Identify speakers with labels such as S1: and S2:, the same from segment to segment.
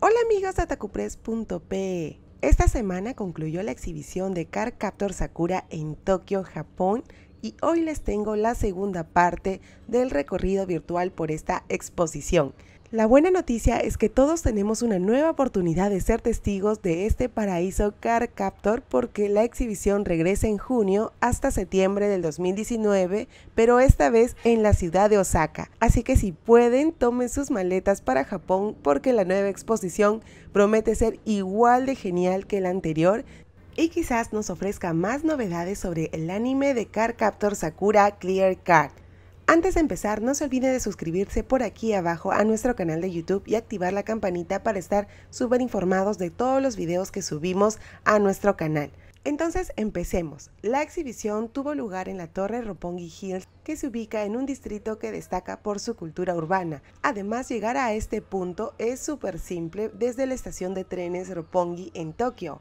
S1: Hola amigos de atacupress.pe. Esta semana concluyó la exhibición de Car Captor Sakura en Tokio, Japón, y hoy les tengo la segunda parte del recorrido virtual por esta exposición. La buena noticia es que todos tenemos una nueva oportunidad de ser testigos de este paraíso Car Captor porque la exhibición regresa en junio hasta septiembre del 2019, pero esta vez en la ciudad de Osaka. Así que si pueden, tomen sus maletas para Japón porque la nueva exposición promete ser igual de genial que la anterior y quizás nos ofrezca más novedades sobre el anime de Car Captor Sakura Clear Card. Antes de empezar, no se olvide de suscribirse por aquí abajo a nuestro canal de YouTube y activar la campanita para estar súper informados de todos los videos que subimos a nuestro canal. Entonces empecemos. La exhibición tuvo lugar en la Torre Roppongi Hills, que se ubica en un distrito que destaca por su cultura urbana. Además, llegar a este punto es súper simple desde la estación de trenes Roppongi en Tokio.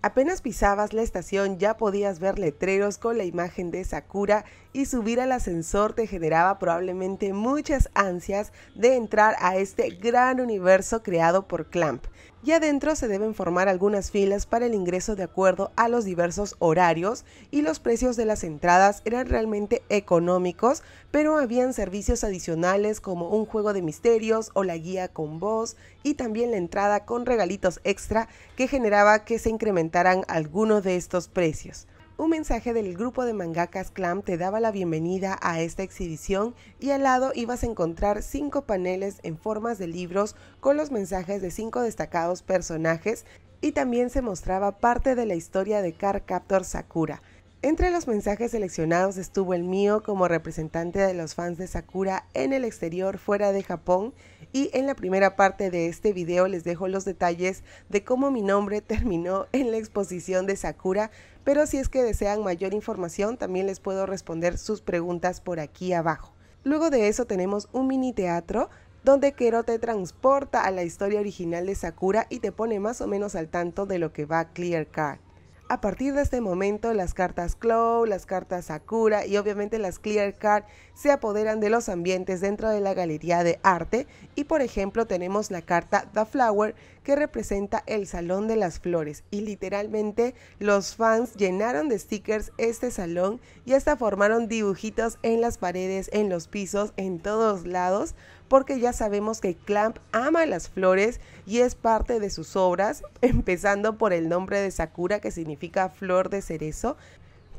S1: Apenas pisabas la estación ya podías ver letreros con la imagen de Sakura y subir al ascensor te generaba probablemente muchas ansias de entrar a este gran universo creado por Clamp. Y adentro se deben formar algunas filas para el ingreso de acuerdo a los diversos horarios y los precios de las entradas eran realmente económicos, pero habían servicios adicionales como un juego de misterios o la guía con voz y también la entrada con regalitos extra que generaba que se incrementaran algunos de estos precios. Un mensaje del grupo de mangakas Clam te daba la bienvenida a esta exhibición y al lado ibas a encontrar cinco paneles en formas de libros con los mensajes de cinco destacados personajes y también se mostraba parte de la historia de Car Captor Sakura. Entre los mensajes seleccionados estuvo el mío como representante de los fans de Sakura en el exterior fuera de Japón y en la primera parte de este video les dejo los detalles de cómo mi nombre terminó en la exposición de Sakura pero si es que desean mayor información también les puedo responder sus preguntas por aquí abajo. Luego de eso tenemos un mini teatro donde Kero te transporta a la historia original de Sakura y te pone más o menos al tanto de lo que va Clear Card. A partir de este momento, las cartas Claw, las cartas Sakura y obviamente las Clear Card se apoderan de los ambientes dentro de la galería de arte y por ejemplo tenemos la carta The Flower que representa el Salón de las Flores y literalmente los fans llenaron de stickers este salón y hasta formaron dibujitos en las paredes, en los pisos, en todos lados porque ya sabemos que Clamp ama las flores y es parte de sus obras, empezando por el nombre de Sakura que significa flor de cerezo,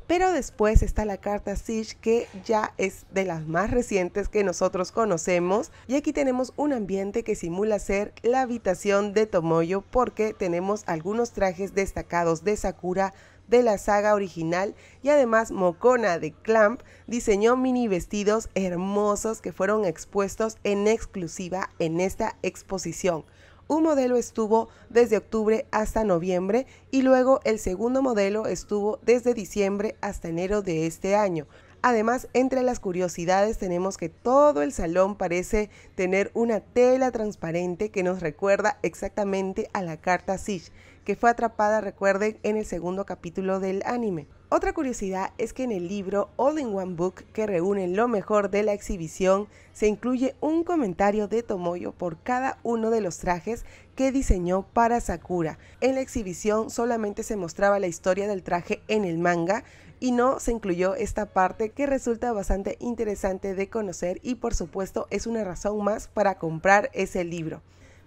S1: pero después está la carta Sish que ya es de las más recientes que nosotros conocemos. Y aquí tenemos un ambiente que simula ser la habitación de Tomoyo porque tenemos algunos trajes destacados de Sakura de la saga original y además Mocona de Clamp diseñó mini vestidos hermosos que fueron expuestos en exclusiva en esta exposición. Un modelo estuvo desde octubre hasta noviembre y luego el segundo modelo estuvo desde diciembre hasta enero de este año. Además, entre las curiosidades tenemos que todo el salón parece tener una tela transparente que nos recuerda exactamente a la carta Sish que fue atrapada, recuerden, en el segundo capítulo del anime. Otra curiosidad es que en el libro All in One Book, que reúne lo mejor de la exhibición, se incluye un comentario de Tomoyo por cada uno de los trajes que diseñó para Sakura. En la exhibición solamente se mostraba la historia del traje en el manga y no se incluyó esta parte que resulta bastante interesante de conocer y por supuesto es una razón más para comprar ese libro.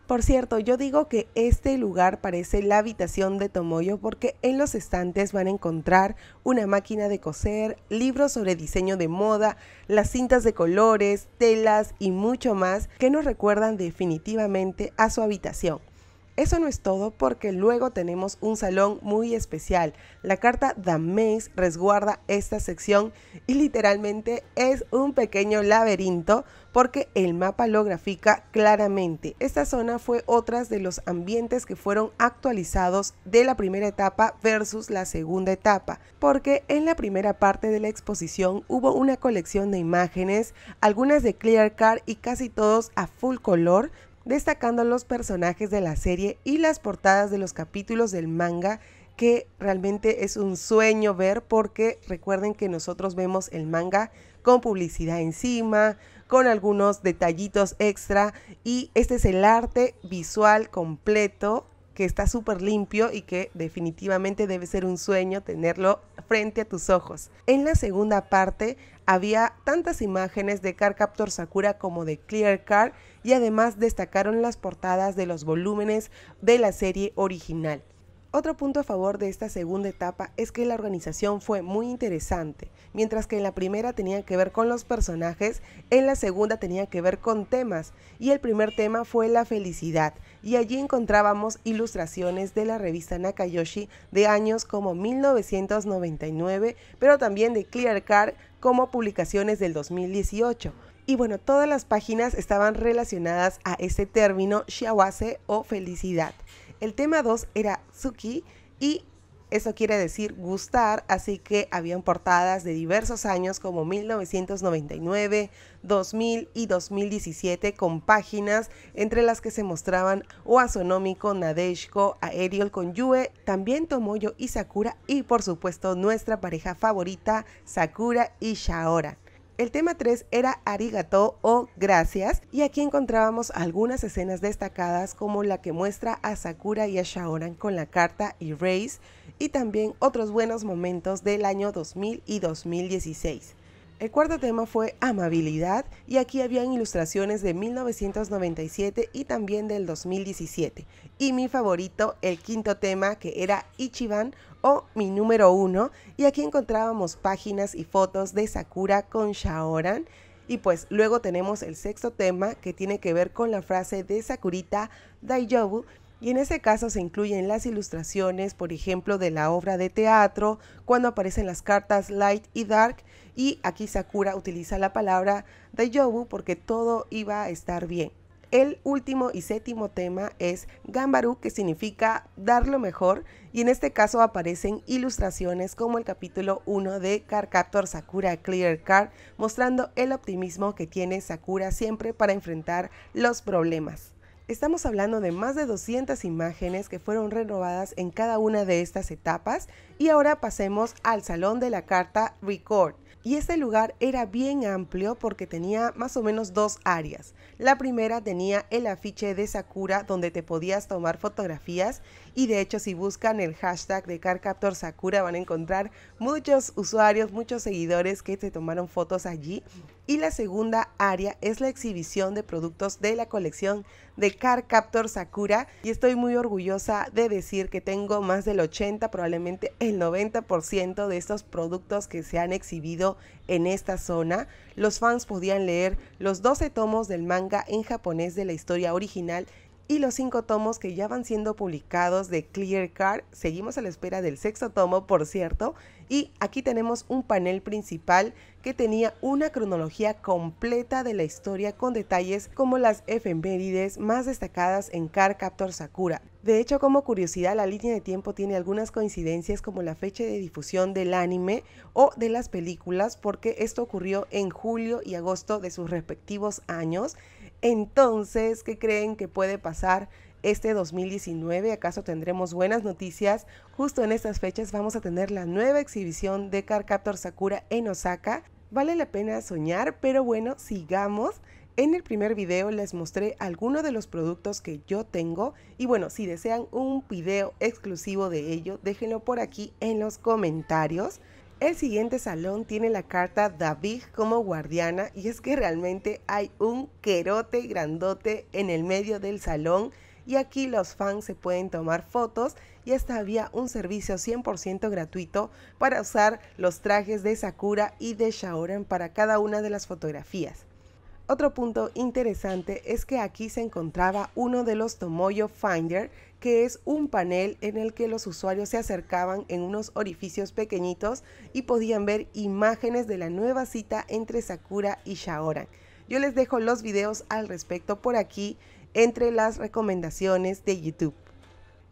S1: Por cierto, yo digo que este lugar parece la habitación de Tomoyo porque en los estantes van a encontrar una máquina de coser, libros sobre diseño de moda, las cintas de colores, telas y mucho más que nos recuerdan definitivamente a su habitación. Eso no es todo porque luego tenemos un salón muy especial. La carta Dameis resguarda esta sección y literalmente es un pequeño laberinto porque el mapa lo grafica claramente. Esta zona fue otra de los ambientes que fueron actualizados de la primera etapa versus la segunda etapa, porque en la primera parte de la exposición hubo una colección de imágenes, algunas de clear card y casi todos a full color, destacando los personajes de la serie y las portadas de los capítulos del manga que realmente es un sueño ver porque recuerden que nosotros vemos el manga con publicidad encima, con algunos detallitos extra y este es el arte visual completo que está súper limpio y que definitivamente debe ser un sueño tenerlo frente a tus ojos. En la segunda parte había tantas imágenes de Car Captor Sakura como de Clear Car y además destacaron las portadas de los volúmenes de la serie original. Otro punto a favor de esta segunda etapa es que la organización fue muy interesante. Mientras que en la primera tenía que ver con los personajes, en la segunda tenía que ver con temas. Y el primer tema fue la felicidad. Y allí encontrábamos ilustraciones de la revista Nakayoshi de años como 1999, pero también de Clear Card como publicaciones del 2018. Y bueno, todas las páginas estaban relacionadas a este término shiawase o felicidad. El tema 2 era Suki y eso quiere decir gustar, así que habían portadas de diversos años como 1999, 2000 y 2017 con páginas entre las que se mostraban Oasonómico, Nadeshko, Aerial con Yue, también Tomoyo y Sakura y por supuesto nuestra pareja favorita Sakura y Shaora. El tema 3 era arigato o gracias y aquí encontrábamos algunas escenas destacadas como la que muestra a Sakura y a Shaoran con la carta y Race y también otros buenos momentos del año 2000 y 2016. El cuarto tema fue amabilidad y aquí habían ilustraciones de 1997 y también del 2017. Y mi favorito, el quinto tema que era Ichiban o mi número uno y aquí encontrábamos páginas y fotos de Sakura con Shaoran. Y pues luego tenemos el sexto tema que tiene que ver con la frase de Sakurita Daijobu y en ese caso se incluyen las ilustraciones, por ejemplo, de la obra de teatro, cuando aparecen las cartas Light y Dark, y aquí Sakura utiliza la palabra Dayobu porque todo iba a estar bien. El último y séptimo tema es Gambaru, que significa dar lo mejor, y en este caso aparecen ilustraciones como el capítulo 1 de Car Captor Sakura Clear Card mostrando el optimismo que tiene Sakura siempre para enfrentar los problemas. Estamos hablando de más de 200 imágenes que fueron renovadas en cada una de estas etapas y ahora pasemos al Salón de la Carta Record. Y este lugar era bien amplio porque tenía más o menos dos áreas. La primera tenía el afiche de Sakura donde te podías tomar fotografías y de hecho si buscan el hashtag de CarCaptor Sakura van a encontrar muchos usuarios, muchos seguidores que se tomaron fotos allí y la segunda área es la exhibición de productos de la colección de Car Captor Sakura y estoy muy orgullosa de decir que tengo más del 80, probablemente el 90% de estos productos que se han exhibido en esta zona. Los fans podían leer los 12 tomos del manga en japonés de la historia original y los cinco tomos que ya van siendo publicados de Clear Card. Seguimos a la espera del sexto tomo, por cierto. Y aquí tenemos un panel principal que tenía una cronología completa de la historia con detalles como las efemérides más destacadas en Card Captor Sakura. De hecho, como curiosidad, la línea de tiempo tiene algunas coincidencias como la fecha de difusión del anime o de las películas porque esto ocurrió en julio y agosto de sus respectivos años entonces, ¿qué creen que puede pasar este 2019? ¿Acaso tendremos buenas noticias? Justo en estas fechas vamos a tener la nueva exhibición de Carcator Sakura en Osaka. Vale la pena soñar, pero bueno, sigamos. En el primer video les mostré algunos de los productos que yo tengo y bueno, si desean un video exclusivo de ello, déjenlo por aquí en los comentarios. El siguiente salón tiene la carta David como guardiana y es que realmente hay un querote grandote en el medio del salón y aquí los fans se pueden tomar fotos y hasta había un servicio 100% gratuito para usar los trajes de Sakura y de Shaoran para cada una de las fotografías. Otro punto interesante es que aquí se encontraba uno de los Tomoyo Finder, que es un panel en el que los usuarios se acercaban en unos orificios pequeñitos y podían ver imágenes de la nueva cita entre Sakura y Shaoran. Yo les dejo los videos al respecto por aquí entre las recomendaciones de YouTube.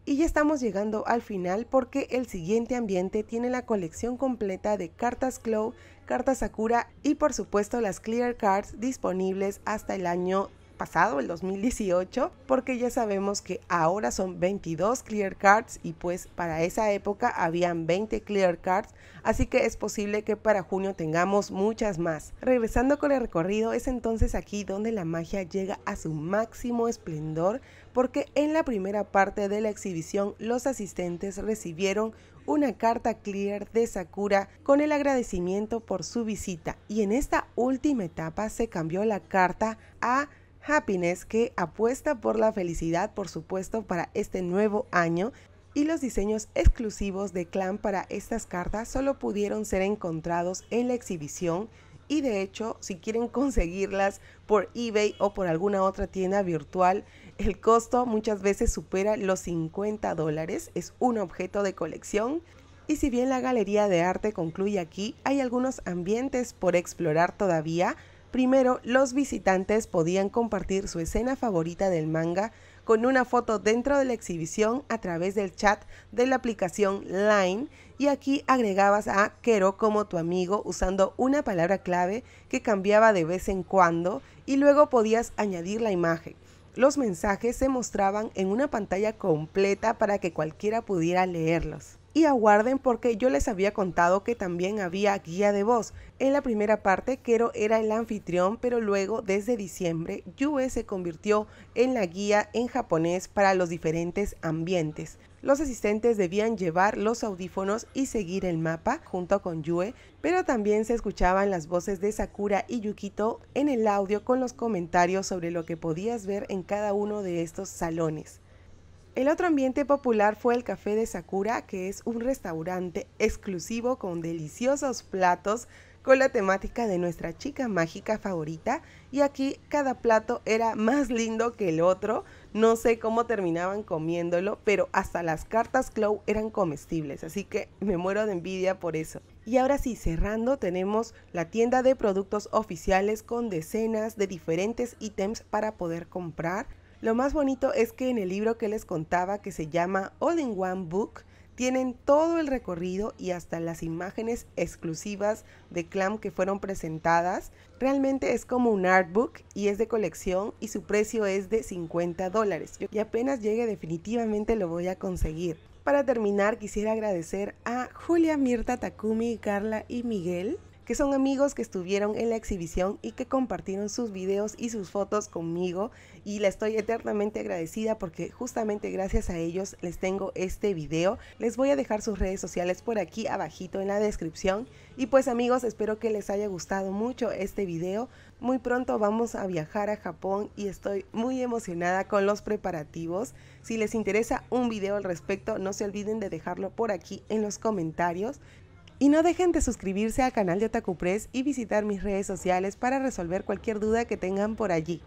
S1: Y ya estamos llegando al final porque el siguiente ambiente tiene la colección completa de cartas Clow, cartas Sakura y por supuesto las Clear Cards disponibles hasta el año pasado, el 2018, porque ya sabemos que ahora son 22 clear cards y pues para esa época habían 20 clear cards, así que es posible que para junio tengamos muchas más. Regresando con el recorrido, es entonces aquí donde la magia llega a su máximo esplendor porque en la primera parte de la exhibición los asistentes recibieron una carta clear de Sakura con el agradecimiento por su visita y en esta última etapa se cambió la carta a Happiness que apuesta por la felicidad por supuesto para este nuevo año y los diseños exclusivos de Clan para estas cartas solo pudieron ser encontrados en la exhibición y de hecho, si quieren conseguirlas por eBay o por alguna otra tienda virtual, el costo muchas veces supera los 50 dólares, es un objeto de colección. Y si bien la galería de arte concluye aquí, hay algunos ambientes por explorar todavía. Primero, los visitantes podían compartir su escena favorita del manga con una foto dentro de la exhibición a través del chat de la aplicación Line y aquí agregabas a Quero como tu amigo usando una palabra clave que cambiaba de vez en cuando y luego podías añadir la imagen. Los mensajes se mostraban en una pantalla completa para que cualquiera pudiera leerlos y aguarden porque yo les había contado que también había guía de voz. En la primera parte, Kero era el anfitrión, pero luego, desde diciembre, Yue se convirtió en la guía en japonés para los diferentes ambientes. Los asistentes debían llevar los audífonos y seguir el mapa junto con Yue, pero también se escuchaban las voces de Sakura y Yukito en el audio con los comentarios sobre lo que podías ver en cada uno de estos salones. El otro ambiente popular fue el Café de Sakura, que es un restaurante exclusivo con deliciosos platos con la temática de nuestra chica mágica favorita y aquí cada plato era más lindo que el otro. No sé cómo terminaban comiéndolo, pero hasta las cartas Clow eran comestibles, así que me muero de envidia por eso. Y ahora sí, cerrando, tenemos la tienda de productos oficiales con decenas de diferentes ítems para poder comprar. Lo más bonito es que en el libro que les contaba, que se llama All in One Book, tienen todo el recorrido y hasta las imágenes exclusivas de Clam que fueron presentadas. Realmente es como un artbook y es de colección y su precio es de 50 dólares. Y apenas llegue definitivamente lo voy a conseguir. Para terminar quisiera agradecer a Julia Mirta Takumi, Carla y Miguel que son amigos que estuvieron en la exhibición y que compartieron sus videos y sus fotos conmigo y la estoy eternamente agradecida porque justamente gracias a ellos les tengo este video. Les voy a dejar sus redes sociales por aquí abajito en la descripción y pues amigos espero que les haya gustado mucho este video. Muy pronto vamos a viajar a Japón y estoy muy emocionada con los preparativos. Si les interesa un video al respecto no se olviden de dejarlo por aquí en los comentarios. Y no dejen de suscribirse al canal de Otaku Press y visitar mis redes sociales para resolver cualquier duda que tengan por allí.